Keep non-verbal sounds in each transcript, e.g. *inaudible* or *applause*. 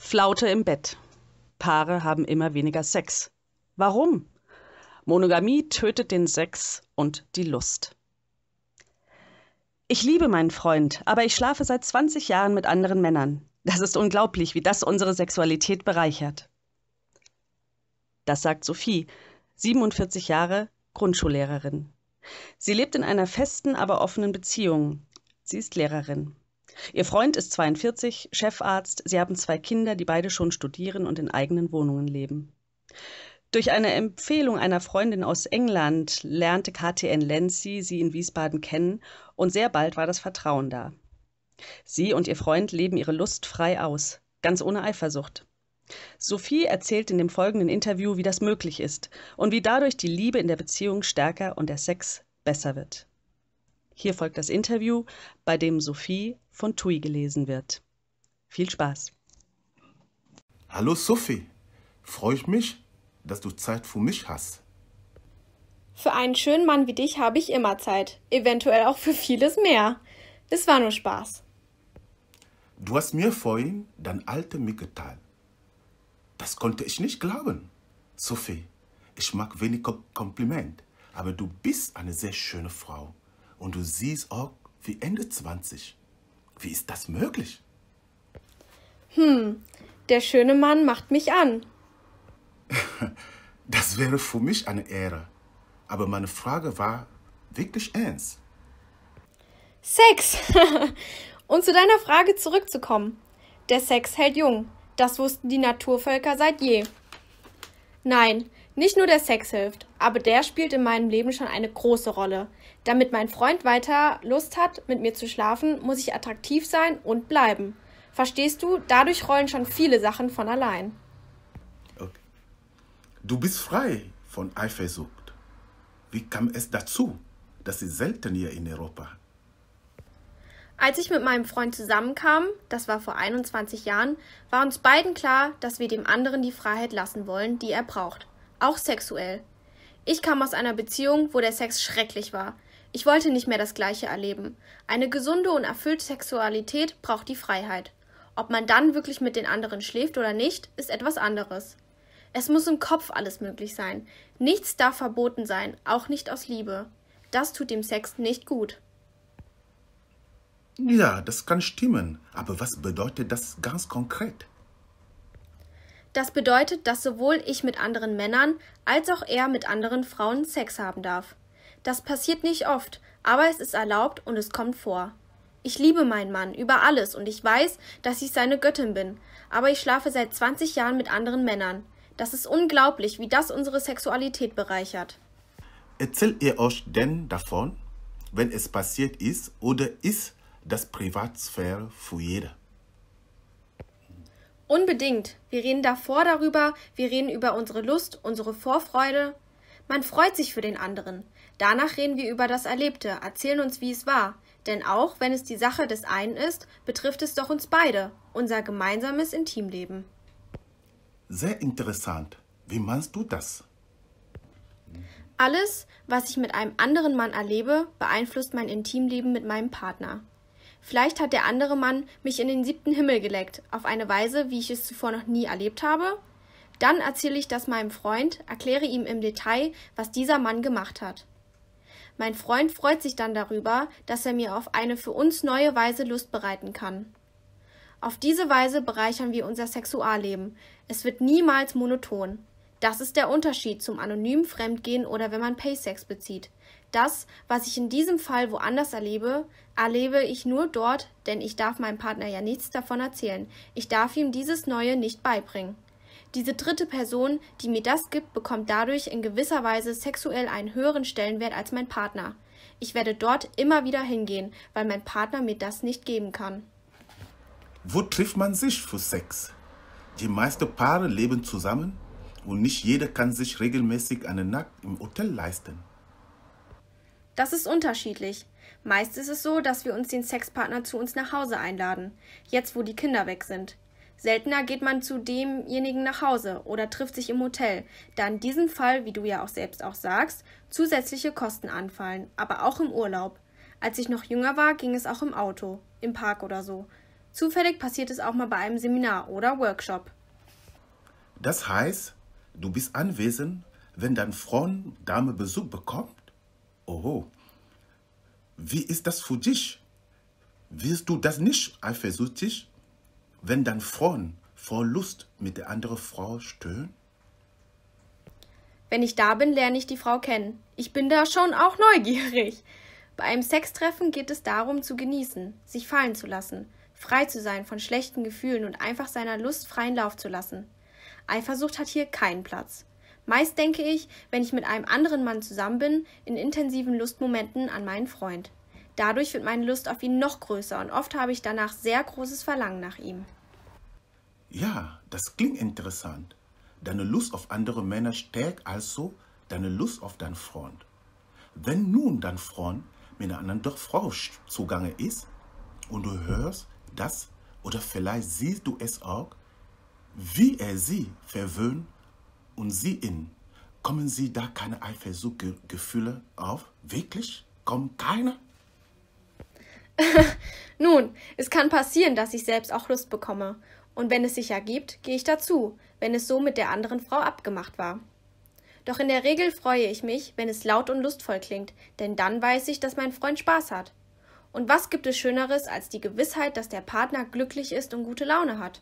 Flaute im Bett. Paare haben immer weniger Sex. Warum? Monogamie tötet den Sex und die Lust. Ich liebe meinen Freund, aber ich schlafe seit 20 Jahren mit anderen Männern. Das ist unglaublich, wie das unsere Sexualität bereichert. Das sagt Sophie, 47 Jahre, Grundschullehrerin. Sie lebt in einer festen, aber offenen Beziehung. Sie ist Lehrerin. Ihr Freund ist 42, Chefarzt, sie haben zwei Kinder, die beide schon studieren und in eigenen Wohnungen leben. Durch eine Empfehlung einer Freundin aus England lernte KTN Lenzi sie in Wiesbaden kennen und sehr bald war das Vertrauen da. Sie und ihr Freund leben ihre Lust frei aus, ganz ohne Eifersucht. Sophie erzählt in dem folgenden Interview, wie das möglich ist und wie dadurch die Liebe in der Beziehung stärker und der Sex besser wird. Hier folgt das Interview, bei dem Sophie von Tui gelesen wird. Viel Spaß! Hallo Sophie, freue ich mich, dass du Zeit für mich hast. Für einen schönen Mann wie dich habe ich immer Zeit, eventuell auch für vieles mehr. Es war nur Spaß. Du hast mir vorhin dein Alter mitgeteilt. Das konnte ich nicht glauben. Sophie, ich mag wenig Kompliment, aber du bist eine sehr schöne Frau und du siehst auch oh, wie Ende 20. Wie ist das möglich? Hm, der schöne Mann macht mich an. *laughs* Das wäre für mich eine Ehre. Aber meine Frage war wirklich ernst. Sex! um *laughs* zu deiner Frage zurückzukommen. Der Sex hält jung. Das wussten die Naturvölker seit je. Nein, nicht nur der Sex hilft, aber der spielt in meinem Leben schon eine große Rolle. Damit mein Freund weiter Lust hat, mit mir zu schlafen, muss ich attraktiv sein und bleiben. Verstehst du? Dadurch rollen schon viele Sachen von allein. Okay. Du bist frei von Eifersucht. Wie kam es dazu? dass sie selten hier in Europa. Als ich mit meinem Freund zusammenkam, das war vor 21 Jahren, war uns beiden klar, dass wir dem anderen die Freiheit lassen wollen, die er braucht auch sexuell. Ich kam aus einer Beziehung, wo der Sex schrecklich war. Ich wollte nicht mehr das Gleiche erleben. Eine gesunde und erfüllte Sexualität braucht die Freiheit. Ob man dann wirklich mit den anderen schläft oder nicht, ist etwas anderes. Es muss im Kopf alles möglich sein. Nichts darf verboten sein, auch nicht aus Liebe. Das tut dem Sex nicht gut. Ja, das kann stimmen. Aber was bedeutet das ganz konkret? Das bedeutet, dass sowohl ich mit anderen Männern als auch er mit anderen Frauen Sex haben darf. Das passiert nicht oft, aber es ist erlaubt und es kommt vor. Ich liebe meinen Mann über alles und ich weiß, dass ich seine Göttin bin, aber ich schlafe seit 20 Jahren mit anderen Männern. Das ist unglaublich, wie das unsere Sexualität bereichert. Erzählt ihr euch denn davon, wenn es passiert ist oder ist das Privatsphäre für jeder? Unbedingt. Wir reden davor darüber, wir reden über unsere Lust, unsere Vorfreude. Man freut sich für den anderen. Danach reden wir über das Erlebte, erzählen uns, wie es war. Denn auch wenn es die Sache des einen ist, betrifft es doch uns beide, unser gemeinsames Intimleben. Sehr interessant. Wie meinst du das? Alles, was ich mit einem anderen Mann erlebe, beeinflusst mein Intimleben mit meinem Partner. Vielleicht hat der andere Mann mich in den siebten Himmel geleckt, auf eine Weise, wie ich es zuvor noch nie erlebt habe. Dann erzähle ich das meinem Freund, erkläre ihm im Detail, was dieser Mann gemacht hat. Mein Freund freut sich dann darüber, dass er mir auf eine für uns neue Weise Lust bereiten kann. Auf diese Weise bereichern wir unser Sexualleben. Es wird niemals monoton. Das ist der Unterschied zum anonymen Fremdgehen oder wenn man Paysex bezieht. Das, was ich in diesem Fall woanders erlebe, erlebe ich nur dort, denn ich darf meinem Partner ja nichts davon erzählen. Ich darf ihm dieses Neue nicht beibringen. Diese dritte Person, die mir das gibt, bekommt dadurch in gewisser Weise sexuell einen höheren Stellenwert als mein Partner. Ich werde dort immer wieder hingehen, weil mein Partner mir das nicht geben kann. Wo trifft man sich für Sex? Die meisten Paare leben zusammen und nicht jeder kann sich regelmäßig einen Nackt im Hotel leisten. Das ist unterschiedlich. Meist ist es so, dass wir uns den Sexpartner zu uns nach Hause einladen, jetzt wo die Kinder weg sind. Seltener geht man zu demjenigen nach Hause oder trifft sich im Hotel, da in diesem Fall, wie du ja auch selbst auch sagst, zusätzliche Kosten anfallen, aber auch im Urlaub. Als ich noch jünger war, ging es auch im Auto, im Park oder so. Zufällig passiert es auch mal bei einem Seminar oder Workshop. Das heißt, du bist anwesend, wenn dein Freund Dame Besuch bekommt? Oho, wie ist das für dich? Wirst du das nicht eifersüchtig, wenn dann Frauen vor Lust mit der anderen Frau stöhnt? Wenn ich da bin, lerne ich die Frau kennen. Ich bin da schon auch neugierig. Bei einem Sextreffen geht es darum, zu genießen, sich fallen zu lassen, frei zu sein von schlechten Gefühlen und einfach seiner Lust freien Lauf zu lassen. Eifersucht hat hier keinen Platz. Meist denke ich, wenn ich mit einem anderen Mann zusammen bin, in intensiven Lustmomenten an meinen Freund. Dadurch wird meine Lust auf ihn noch größer und oft habe ich danach sehr großes Verlangen nach ihm. Ja, das klingt interessant. Deine Lust auf andere Männer stärkt also deine Lust auf deinen Freund. Wenn nun dein Freund mit einer anderen Frau zugange ist und du hörst das oder vielleicht siehst du es auch, wie er sie verwöhnt und sie in, kommen sie da keine Eifersuchtgefühle auf? Wirklich? Kommen keine? *laughs* Nun, es kann passieren, dass ich selbst auch Lust bekomme. Und wenn es sich ergibt, gehe ich dazu, wenn es so mit der anderen Frau abgemacht war. Doch in der Regel freue ich mich, wenn es laut und lustvoll klingt, denn dann weiß ich, dass mein Freund Spaß hat. Und was gibt es Schöneres als die Gewissheit, dass der Partner glücklich ist und gute Laune hat?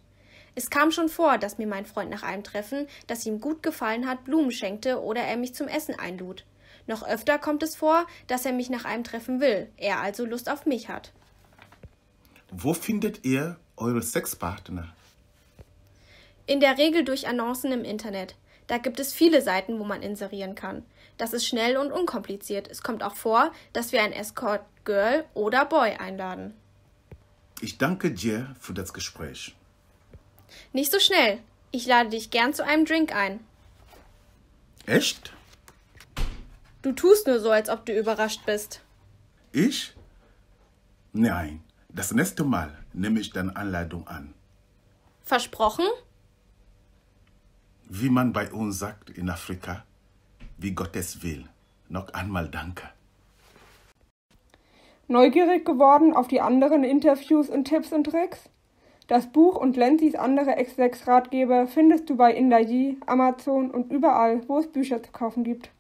Es kam schon vor, dass mir mein Freund nach einem Treffen, das ihm gut gefallen hat, Blumen schenkte oder er mich zum Essen einlud. Noch öfter kommt es vor, dass er mich nach einem Treffen will, er also Lust auf mich hat. Wo findet ihr eure Sexpartner? In der Regel durch Annoncen im Internet. Da gibt es viele Seiten, wo man inserieren kann. Das ist schnell und unkompliziert. Es kommt auch vor, dass wir ein Escort Girl oder Boy einladen. Ich danke dir für das Gespräch. Nicht so schnell. Ich lade dich gern zu einem Drink ein. Echt? Du tust nur so, als ob du überrascht bist. Ich? Nein, das nächste Mal nehme ich deine Anleitung an. Versprochen? Wie man bei uns sagt in Afrika, wie Gottes will. Noch einmal danke. Neugierig geworden auf die anderen Interviews und Tipps und Tricks? Das Buch und Lenzis andere Ex-6-Ratgeber findest du bei Indayi, Amazon und überall, wo es Bücher zu kaufen gibt.